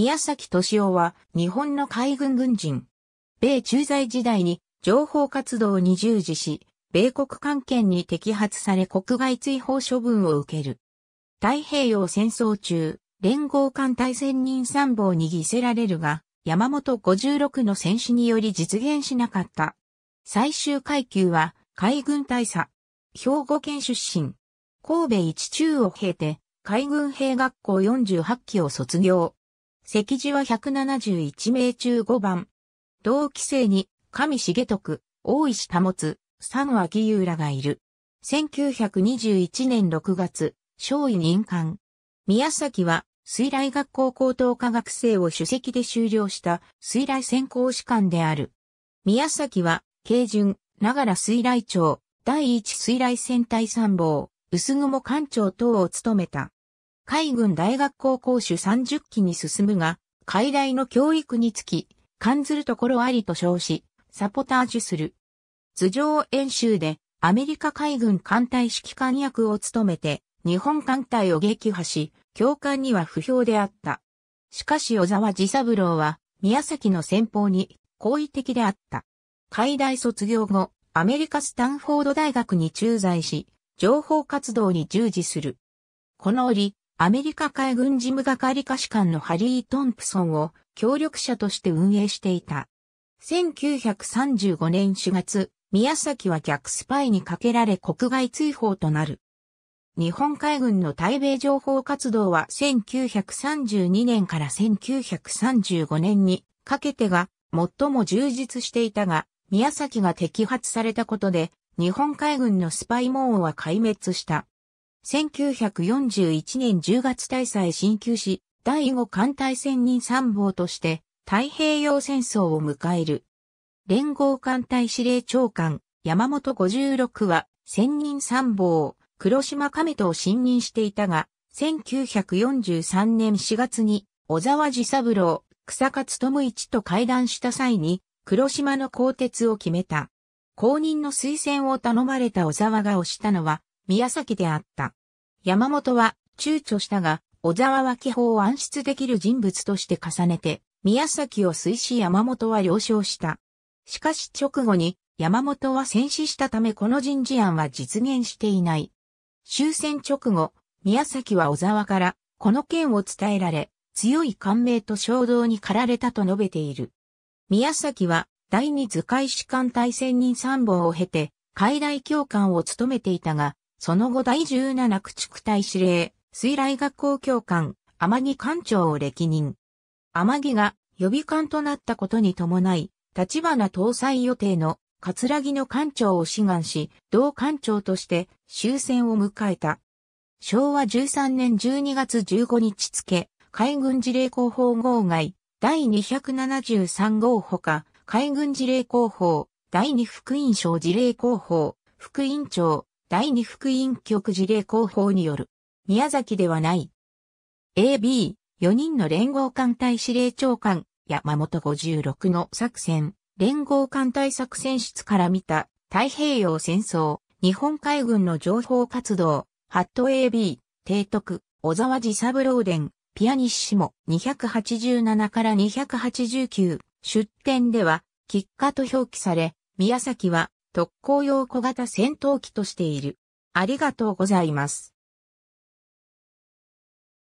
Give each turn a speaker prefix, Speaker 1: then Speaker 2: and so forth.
Speaker 1: 宮崎敏夫は日本の海軍軍人。米駐在時代に情報活動に従事し、米国関係に摘発され国外追放処分を受ける。太平洋戦争中、連合艦隊戦人参謀に犠せられるが、山本56の戦死により実現しなかった。最終階級は海軍大佐。兵庫県出身。神戸一中を経て海軍兵学校48期を卒業。石次は171名中5番。同期生に、上重徳、大石保つ、三脇優らがいる。1921年6月、少尉任官。宮崎は、水雷学校高等科学生を主席で修了した水雷専攻士官である。宮崎は、慶順、ながら水雷町、第一水雷戦隊参謀、薄雲艦長等を務めた。海軍大学校講30期に進むが、海大の教育につき、感ずるところありと称し、サポタージュする。図上演習で、アメリカ海軍艦隊指揮官役を務めて、日本艦隊を撃破し、教官には不評であった。しかし小沢治三郎は、宮崎の先方に好意的であった。海大卒業後、アメリカスタンフォード大学に駐在し、情報活動に従事する。この折、アメリカ海軍事務係下士官のハリー・トンプソンを協力者として運営していた。1935年4月、宮崎は逆スパイにかけられ国外追放となる。日本海軍の対米情報活動は1932年から1935年にかけてが最も充実していたが、宮崎が摘発されたことで日本海軍のスパイ網は壊滅した。1941年10月大佐へ進級し、第5艦隊戦人参謀として太平洋戦争を迎える。連合艦隊司令長官山本56は戦人参謀黒島亀戸を信任していたが、1943年4月に小沢治三郎、草勝智一と会談した際に黒島の鋼鉄を決めた。公認の推薦を頼まれた小沢が推したのは宮崎であった。山本は躊躇したが、小沢は気泡を暗出できる人物として重ねて、宮崎を推し山本は了承した。しかし直後に山本は戦死したためこの人事案は実現していない。終戦直後、宮崎は小沢からこの件を伝えられ、強い感銘と衝動に駆られたと述べている。宮崎は第二図解士官対戦人参謀を経て、海外教官を務めていたが、その後第17駆逐隊司令、水雷学校教官、天城艦長を歴任。天城が予備艦となったことに伴い、立花搭載予定の葛城の艦長を志願し、同艦長として終戦を迎えた。昭和13年12月15日付、海軍事例広報号外、第273号ほか、海軍事例広報、第2副院省事例広報、副院長、第二福音局事例広報による、宮崎ではない。AB、4人の連合艦隊司令長官、山本56の作戦、連合艦隊作戦室から見た太平洋戦争、日本海軍の情報活動、ハット AB、提督、小沢寺三郎伝、ピアニッシモ287から289、出典では、喫下と表記され、宮崎は特攻用小型戦闘機としている。ありがとうございます。